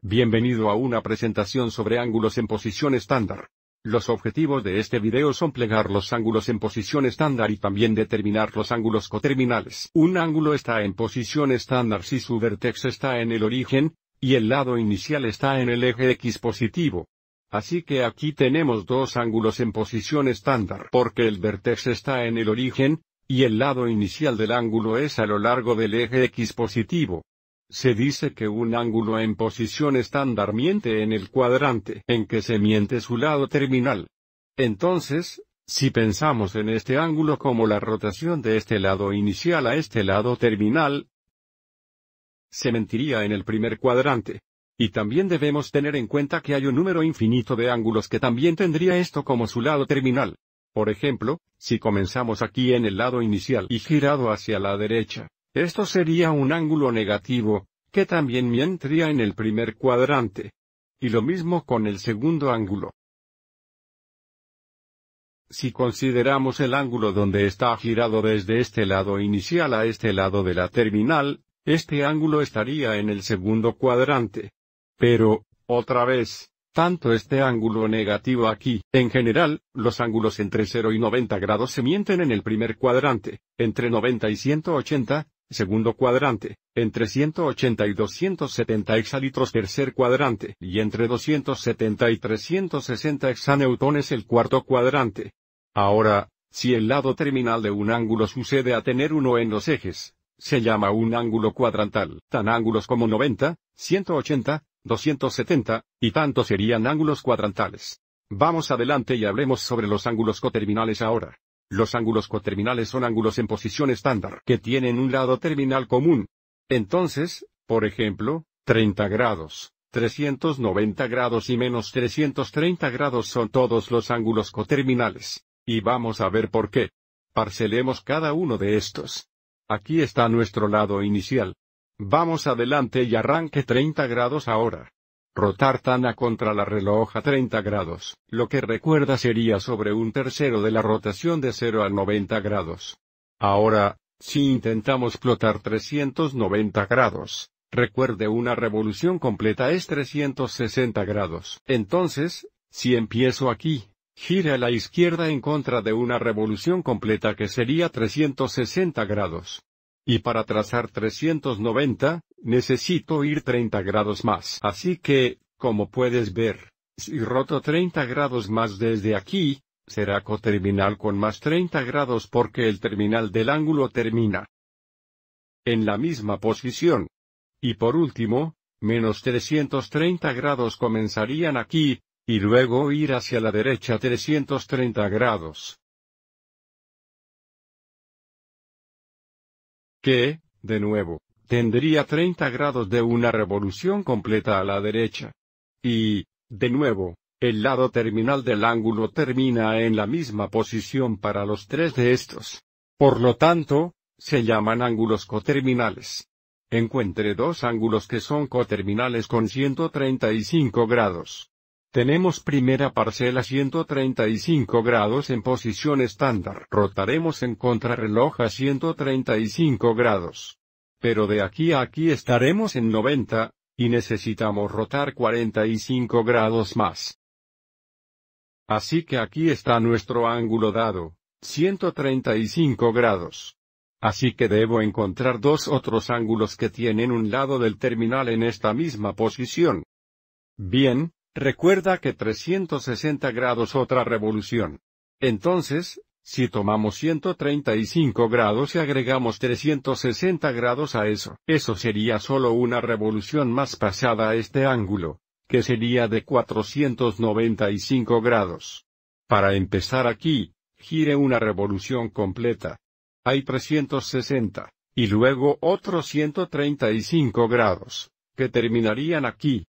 Bienvenido a una presentación sobre ángulos en posición estándar. Los objetivos de este video son plegar los ángulos en posición estándar y también determinar los ángulos coterminales. Un ángulo está en posición estándar si su vertex está en el origen, y el lado inicial está en el eje X positivo. Así que aquí tenemos dos ángulos en posición estándar porque el vertex está en el origen, y el lado inicial del ángulo es a lo largo del eje X positivo. Se dice que un ángulo en posición estándar miente en el cuadrante en que se miente su lado terminal. Entonces, si pensamos en este ángulo como la rotación de este lado inicial a este lado terminal, se mentiría en el primer cuadrante. Y también debemos tener en cuenta que hay un número infinito de ángulos que también tendría esto como su lado terminal. Por ejemplo, si comenzamos aquí en el lado inicial y girado hacia la derecha, esto sería un ángulo negativo, que también mientría en el primer cuadrante. Y lo mismo con el segundo ángulo. Si consideramos el ángulo donde está girado desde este lado inicial a este lado de la terminal, este ángulo estaría en el segundo cuadrante. Pero, otra vez, tanto este ángulo negativo aquí, en general, los ángulos entre 0 y 90 grados se mienten en el primer cuadrante, entre 90 y 180, segundo cuadrante, entre 180 y 270 hexalitros tercer cuadrante y entre 270 y 360 hexaneutones el cuarto cuadrante. Ahora, si el lado terminal de un ángulo sucede a tener uno en los ejes, se llama un ángulo cuadrantal. Tan ángulos como 90, 180, 270, y tanto serían ángulos cuadrantales. Vamos adelante y hablemos sobre los ángulos coterminales ahora. Los ángulos coterminales son ángulos en posición estándar que tienen un lado terminal común. Entonces, por ejemplo, 30 grados, 390 grados y menos 330 grados son todos los ángulos coterminales. Y vamos a ver por qué. Parcelemos cada uno de estos. Aquí está nuestro lado inicial. Vamos adelante y arranque 30 grados ahora rotar Tana contra la reloj a 30 grados, lo que recuerda sería sobre un tercero de la rotación de 0 a 90 grados. Ahora, si intentamos plotar 390 grados, recuerde una revolución completa es 360 grados. Entonces, si empiezo aquí, gire a la izquierda en contra de una revolución completa que sería 360 grados. Y para trazar 390, Necesito ir 30 grados más. Así que, como puedes ver, si roto 30 grados más desde aquí, será coterminal con más 30 grados porque el terminal del ángulo termina en la misma posición. Y por último, menos 330 grados comenzarían aquí, y luego ir hacia la derecha 330 grados. ¿Qué, de nuevo, tendría 30 grados de una revolución completa a la derecha. Y, de nuevo, el lado terminal del ángulo termina en la misma posición para los tres de estos. Por lo tanto, se llaman ángulos coterminales. Encuentre dos ángulos que son coterminales con 135 grados. Tenemos primera parcela 135 grados en posición estándar. Rotaremos en contrarreloj a 135 grados. Pero de aquí a aquí estaremos en 90, y necesitamos rotar 45 grados más. Así que aquí está nuestro ángulo dado, 135 grados. Así que debo encontrar dos otros ángulos que tienen un lado del terminal en esta misma posición. Bien, recuerda que 360 grados otra revolución. Entonces, si tomamos 135 grados y agregamos 360 grados a eso, eso sería solo una revolución más pasada a este ángulo, que sería de 495 grados. Para empezar aquí, gire una revolución completa. Hay 360, y luego otros 135 grados, que terminarían aquí.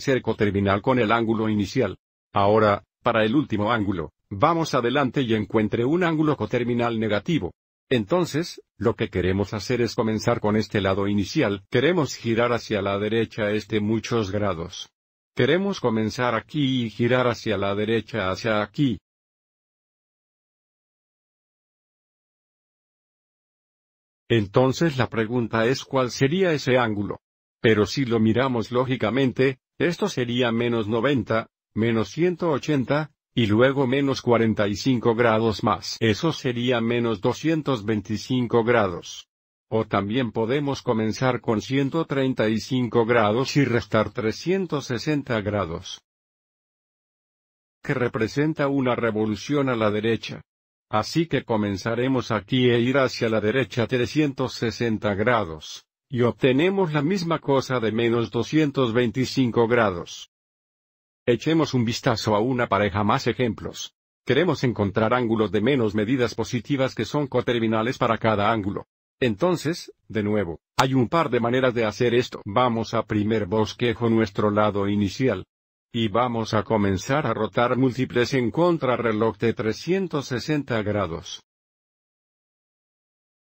ser coterminal con el ángulo inicial. Ahora, para el último ángulo, vamos adelante y encuentre un ángulo coterminal negativo. Entonces, lo que queremos hacer es comenzar con este lado inicial, queremos girar hacia la derecha este muchos grados. Queremos comenzar aquí y girar hacia la derecha hacia aquí. Entonces la pregunta es cuál sería ese ángulo. Pero si lo miramos lógicamente, esto sería menos 90, menos 180, y luego menos 45 grados más. Eso sería menos 225 grados. O también podemos comenzar con 135 grados y restar 360 grados. Que representa una revolución a la derecha. Así que comenzaremos aquí e ir hacia la derecha 360 grados y obtenemos la misma cosa de menos 225 grados. Echemos un vistazo a una pareja más ejemplos. Queremos encontrar ángulos de menos medidas positivas que son coterminales para cada ángulo. Entonces, de nuevo, hay un par de maneras de hacer esto. Vamos a primer bosquejo nuestro lado inicial. Y vamos a comenzar a rotar múltiples en contrarreloj de 360 grados.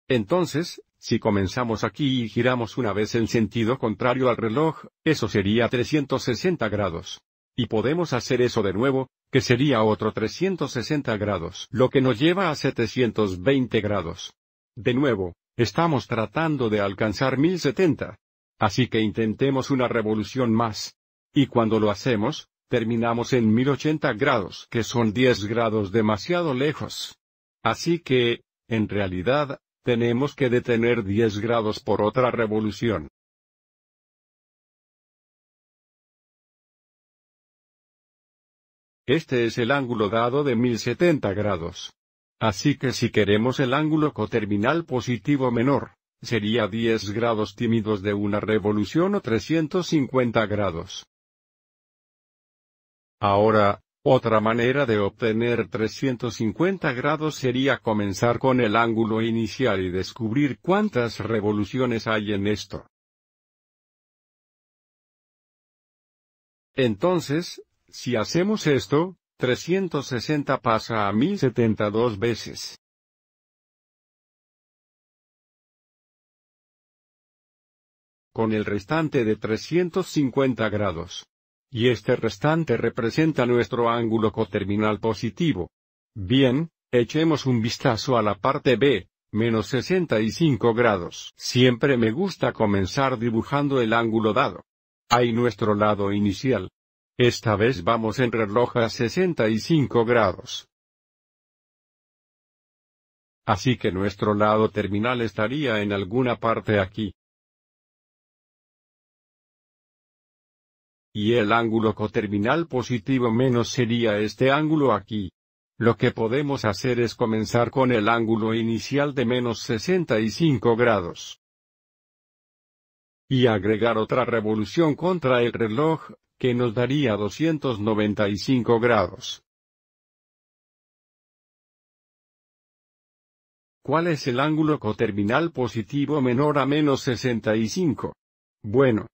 Entonces, si comenzamos aquí y giramos una vez en sentido contrario al reloj, eso sería 360 grados. Y podemos hacer eso de nuevo, que sería otro 360 grados, lo que nos lleva a 720 grados. De nuevo, estamos tratando de alcanzar 1070. Así que intentemos una revolución más. Y cuando lo hacemos, terminamos en 1080 grados, que son 10 grados demasiado lejos. Así que, en realidad, tenemos que detener 10 grados por otra revolución. Este es el ángulo dado de 1070 grados. Así que si queremos el ángulo coterminal positivo menor, sería 10 grados tímidos de una revolución o 350 grados. Ahora, otra manera de obtener 350 grados sería comenzar con el ángulo inicial y descubrir cuántas revoluciones hay en esto. Entonces, si hacemos esto, 360 pasa a 1072 veces. Con el restante de 350 grados y este restante representa nuestro ángulo coterminal positivo. Bien, echemos un vistazo a la parte B, menos 65 grados. Siempre me gusta comenzar dibujando el ángulo dado. Hay nuestro lado inicial. Esta vez vamos en reloj a 65 grados. Así que nuestro lado terminal estaría en alguna parte aquí. y el ángulo coterminal positivo menos sería este ángulo aquí. Lo que podemos hacer es comenzar con el ángulo inicial de menos 65 grados. Y agregar otra revolución contra el reloj, que nos daría 295 grados. ¿Cuál es el ángulo coterminal positivo menor a menos 65? Bueno,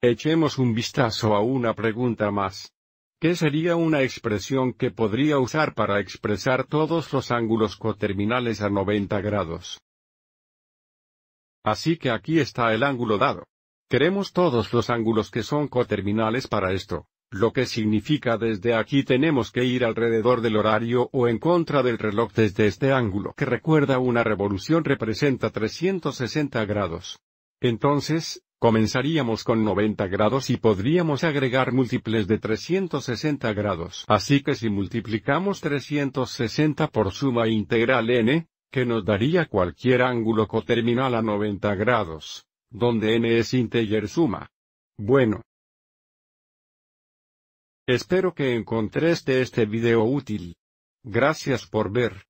Echemos un vistazo a una pregunta más. ¿Qué sería una expresión que podría usar para expresar todos los ángulos coterminales a 90 grados? Así que aquí está el ángulo dado. Queremos todos los ángulos que son coterminales para esto, lo que significa desde aquí tenemos que ir alrededor del horario o en contra del reloj desde este ángulo que recuerda una revolución representa 360 grados. Entonces, Comenzaríamos con 90 grados y podríamos agregar múltiples de 360 grados. Así que si multiplicamos 360 por suma integral n, que nos daría cualquier ángulo coterminal a 90 grados, donde n es integer suma. Bueno. Espero que encontraste este video útil. Gracias por ver.